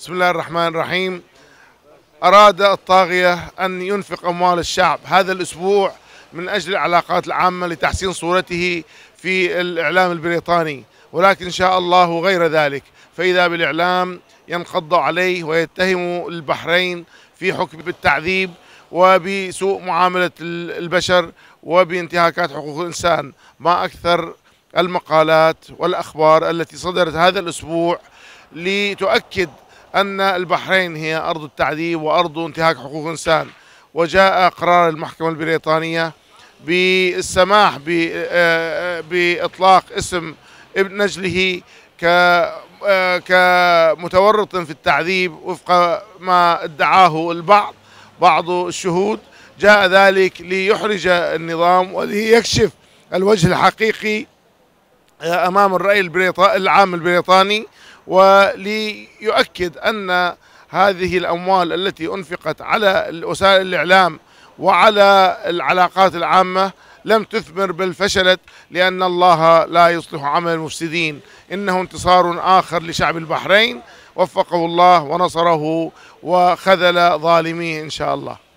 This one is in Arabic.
بسم الله الرحمن الرحيم أراد الطاغية أن ينفق أموال الشعب هذا الأسبوع من أجل العلاقات العامة لتحسين صورته في الإعلام البريطاني ولكن إن شاء الله غير ذلك فإذا بالإعلام ينقض عليه ويتهم البحرين في حكم بالتعذيب وبسوء معاملة البشر وبانتهاكات حقوق الإنسان ما أكثر المقالات والأخبار التي صدرت هذا الأسبوع لتؤكد أن البحرين هي أرض التعذيب وأرض انتهاك حقوق الإنسان وجاء قرار المحكمة البريطانية بالسماح آه، بإطلاق اسم ابن نجله آه، كمتورط في التعذيب وفق ما ادعاه البعض بعض الشهود جاء ذلك ليحرج النظام وليكشف الوجه الحقيقي امام الراي البريطاني العام البريطاني وليؤكد أن هذه الأموال التي أنفقت على وسائل الإعلام وعلى العلاقات العامة لم تثمر بل فشلت لأن الله لا يصلح عمل المفسدين إنه انتصار آخر لشعب البحرين وفقه الله ونصره وخذل ظالميه إن شاء الله